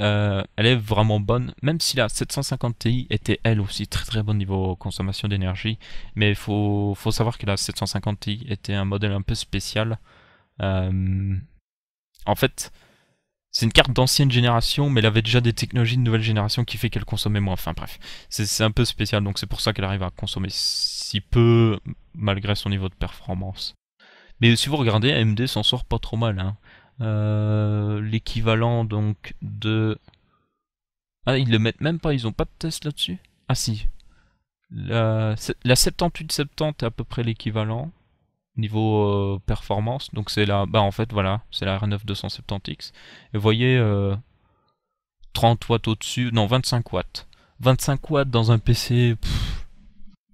euh, elle est vraiment bonne, même si la 750 Ti était elle aussi très très bonne niveau consommation d'énergie, mais il faut, faut, savoir que la 750 Ti était un modèle un peu spécial. Euh, en fait, c'est une carte d'ancienne génération, mais elle avait déjà des technologies de nouvelle génération qui fait qu'elle consommait moins. Enfin bref, c'est un peu spécial, donc c'est pour ça qu'elle arrive à consommer si peu malgré son niveau de performance. Mais si vous regardez, AMD s'en sort pas trop mal. Hein. Euh, l'équivalent donc de... Ah, ils le mettent même pas, ils ont pas de test là-dessus Ah si. La, la 7870 est à peu près l'équivalent niveau euh, performance. Donc c'est la, bah en fait voilà, c'est la R9 270X. Et vous voyez, 30 euh, watts au-dessus, non 25 watts. 25 watts dans un PC,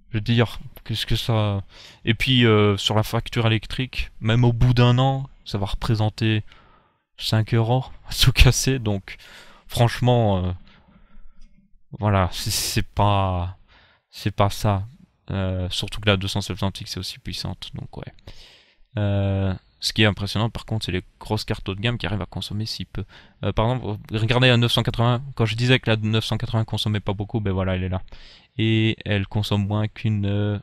je veux dire, qu'est-ce que ça. Et puis euh, sur la facture électrique, même au bout d'un an, ça va représenter 5 euros à tout casser. Donc franchement, voilà, c'est pas, c'est pas ça. Euh, surtout que la 270 c'est aussi puissante, donc ouais. Euh, ce qui est impressionnant par contre, c'est les grosses cartes haut de gamme qui arrivent à consommer si peu. Euh, par exemple, regardez la 980, quand je disais que la 980 consommait pas beaucoup, ben voilà, elle est là. Et elle consomme moins qu'une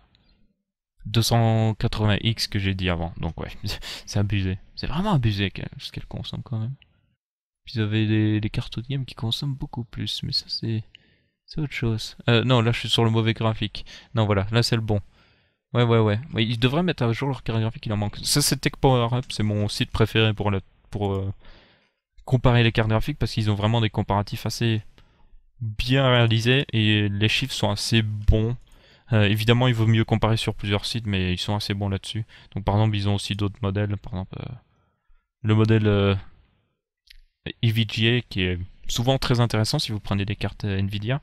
280X que j'ai dit avant, donc ouais, c'est abusé. C'est vraiment abusé ce qu'elle consomme quand même. Puis vous avez des, des cartes haut de gamme qui consomment beaucoup plus, mais ça c'est... C'est autre chose. Euh, non, là, je suis sur le mauvais graphique. Non, voilà, là, c'est le bon. Ouais, ouais, ouais. Ils devraient mettre à jour leur carte graphique, il en manque. Ça, c'est TechPowerUp, c'est mon site préféré pour, pour euh, comparer les cartes graphiques parce qu'ils ont vraiment des comparatifs assez bien réalisés et les chiffres sont assez bons. Euh, évidemment, il vaut mieux comparer sur plusieurs sites, mais ils sont assez bons là-dessus. Donc, par exemple, ils ont aussi d'autres modèles. Par exemple, le modèle EVGA e qui est souvent très intéressant si vous prenez des cartes Nvidia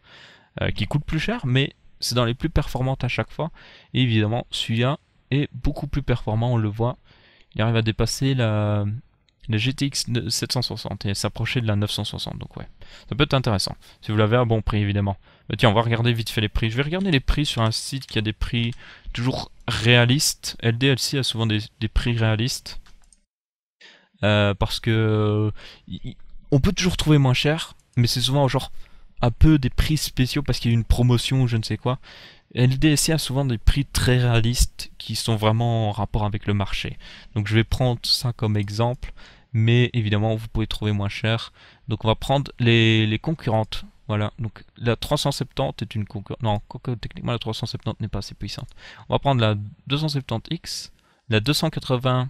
euh, qui coûtent plus cher, mais c'est dans les plus performantes à chaque fois. Et évidemment, celui-là est beaucoup plus performant, on le voit. Il arrive à dépasser la, GTX 760 et s'approcher de la 960. Donc ouais, ça peut être intéressant. Si vous l'avez à bon prix, évidemment. tiens, on va regarder vite fait les prix. Je vais regarder les prix sur un site qui a des prix toujours réalistes. LDLC a souvent des, prix réalistes. Euh, parce que euh, on peut toujours trouver moins cher, mais c'est souvent genre un peu des prix spéciaux parce qu'il y a une promotion ou je ne sais quoi. LDSC a souvent des prix très réalistes qui sont vraiment en rapport avec le marché. Donc je vais prendre ça comme exemple, mais évidemment vous pouvez trouver moins cher. Donc on va prendre les, les concurrentes. Voilà, donc la 370 est une concurrente. Non, techniquement la 370 n'est pas assez puissante. On va prendre la 270X, la 280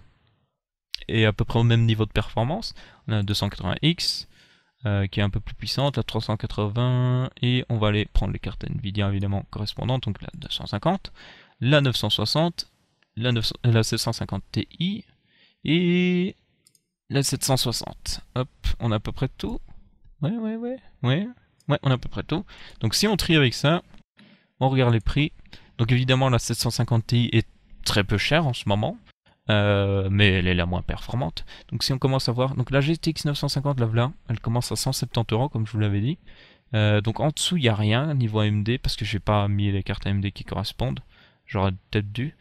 et à peu près au même niveau de performance. On a la 280X euh, qui est un peu plus puissante, la 380 et on va aller prendre les cartes Nvidia évidemment correspondantes, donc la 250, la 960, la, euh, la 750 Ti et la 760. Hop, on a à peu près tout. Ouais, ouais, ouais, ouais, ouais, on a à peu près tout. Donc si on trie avec ça, on regarde les prix. Donc évidemment la 750 Ti est très peu chère en ce moment, euh, mais elle est la moins performante. Donc si on commence à voir, donc la GTX 950, la elle commence à 170 euros comme je vous l'avais dit. Euh, donc en dessous il n'y a rien niveau AMD parce que j'ai pas mis les cartes AMD qui correspondent. J'aurais peut-être dû.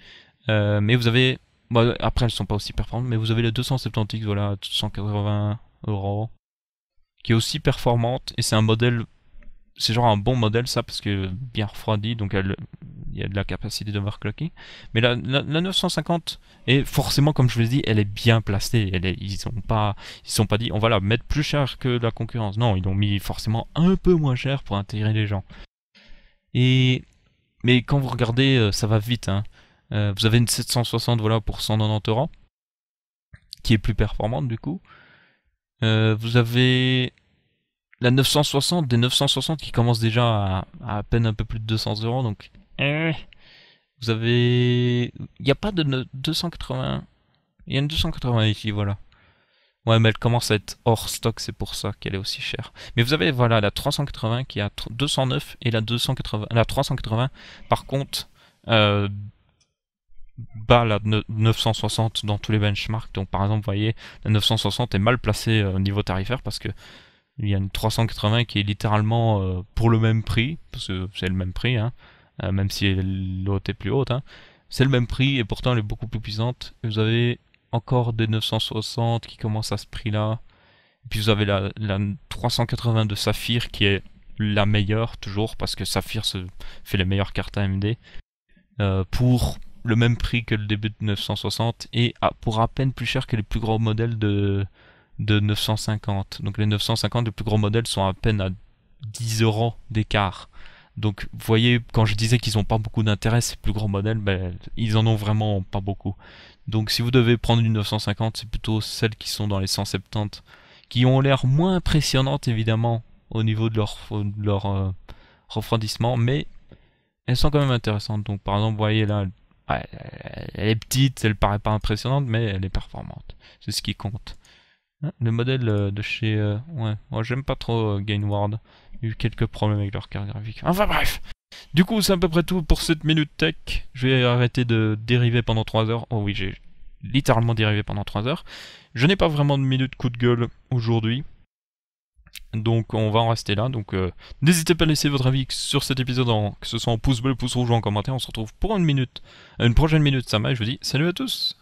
Euh, mais vous avez, bon, après elles sont pas aussi performantes, mais vous avez la 270 x voilà, 180 euros, qui est aussi performante et c'est un modèle c'est genre un bon modèle ça parce que bien refroidi donc elle, il y a de la capacité de overclocking. Mais la, la, 950 est forcément comme je vous l'ai dit, elle est bien placée. ils ont pas ils sont pas dit on va la mettre plus cher que la concurrence. Non, ils l'ont mis forcément un peu moins cher pour intégrer les gens. Et mais quand vous regardez, euh, ça va vite. Hein. Euh, vous avez une 760 voilà pour 190 euros qui est plus performante du coup. Euh, vous avez la 960 des 960 qui commence déjà à, à, peine un peu plus de 200 euros donc eh vous avez il n'y a pas de 280 il y a une 280 ici voilà ouais mais elle commence à être hors stock c'est pour ça qu'elle est aussi chère mais vous avez voilà la 380 qui a 209 et la 280 la 380 par contre euh, bas la 960 dans tous les benchmarks donc par exemple vous voyez la 960 est mal placée euh, au niveau tarifaire parce que il y a une 380 qui est littéralement euh, pour le même prix, parce que c'est le même prix, hein, euh, même si l'autre est plus haute. Hein. c'est le même prix et pourtant elle est beaucoup plus puissante. vous avez encore des 960 qui commencent à ce prix-là. Puis vous avez la, la 380 de Saphir qui est la meilleure toujours parce que Saphir se fait les meilleures cartes AMD euh, pour le même prix que le début de 960 et pour à peine plus cher que les plus gros modèles de, de 950. Donc les 950, les plus gros modèles sont à peine à 10 euros d'écart. Donc vous voyez, quand je disais qu'ils n'ont pas beaucoup d'intérêt, ces plus gros modèles, ben, ils en ont vraiment pas beaucoup. Donc si vous devez prendre une 950, c'est plutôt celles qui sont dans les 170, qui ont l'air moins impressionnantes évidemment au niveau de leur, euh, euh, refroidissement, mais elles sont quand même intéressantes. Donc par exemple, vous voyez là, elle est petite, elle paraît pas impressionnante, mais elle est performante. C'est ce qui compte. Le modèle euh, de chez... Euh, ouais, moi j'aime pas trop euh, Gainward. J'ai eu quelques problèmes avec leur carte graphique. Enfin bref Du coup, c'est à peu près tout pour cette minute tech. Je vais arrêter de dériver pendant 3 heures. Oh oui, j'ai littéralement dérivé pendant 3 heures. Je n'ai pas vraiment de minute coup de gueule aujourd'hui. Donc on va en rester là. Donc n'hésitez pas à laisser votre avis sur cet épisode, en, que ce soit en pouce bleu, pouce rouge ou en commentaire. On se retrouve pour une minute, une prochaine minute, ça va. Et je vous dis salut à tous